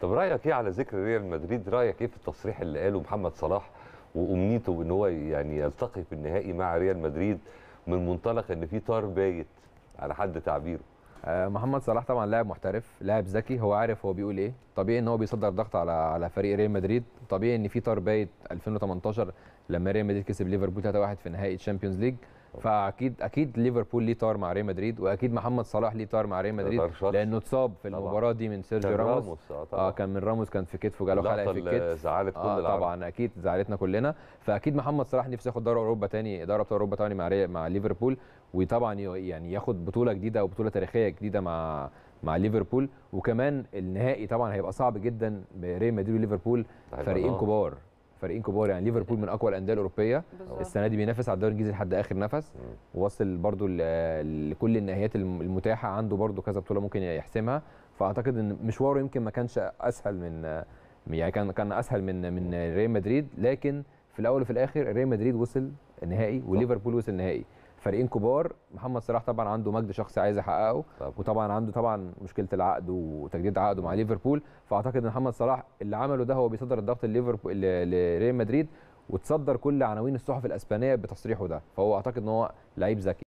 طب رايك ايه على ذكر ريال مدريد رايك ايه في التصريح اللي قاله محمد صلاح وامنيته ان هو يعني يلتقي في النهائي مع ريال مدريد من منطلق ان في طار بايت على حد تعبيره آه، محمد صلاح طبعا لاعب محترف لاعب ذكي هو عارف هو بيقول ايه طبيعي ان هو بيصدر ضغط على على فريق ريال مدريد طبيعي ان في طار بايت 2018 لما ريال مدريد كسب ليفربول 3-1 في نهائي تشامبيونز ليج فاكيد اكيد ليفربول ليه طار مع ريال مدريد واكيد محمد صلاح ليه طار مع ريال مدريد لانه اتصاب في المباراه دي من سيرجيو راموس, راموس آه, آه، كان من راموس كان في كتفه جاله حلقه في الكتف زعلت كل آه طبعا اكيد زعلتنا كلنا فاكيد محمد صلاح نفسه ياخد دوري اوروبا تاني دوري ابطال اوروبا تاني مع مع ليفربول وطبعا يعني ياخد بطوله جديده او بطوله تاريخيه جديده مع مع ليفربول وكمان النهائي طبعا هيبقى صعب جدا ريال مدريد وليفربول فريقين كبار فريقين كبار يعني ليفربول من اقوى الانديه الاوروبيه بالزبط. السنه دي بينافس على الدوري الانجليزي لحد اخر نفس وواصل برده لكل النهايات المتاحه عنده برده كذا بطوله ممكن يحسمها فاعتقد ان مشواره يمكن ما كانش اسهل من يعني كان كان اسهل من من ريال مدريد لكن في الاول وفي الاخر ريال مدريد وصل نهائي وليفربول وصل نهائي فريقين كبار محمد صلاح طبعا عنده مجد شخصي عايز يحققه طبعا. وطبعا عنده طبعا مشكله العقد وتجديد عقده مع ليفربول فاعتقد ان محمد صلاح اللي عمله ده هو بيصدر الضغط لليفربول لريال مدريد وتصدر كل عناوين الصحف الاسبانيه بتصريحه ده فهو اعتقد ان هو لعيب ذكي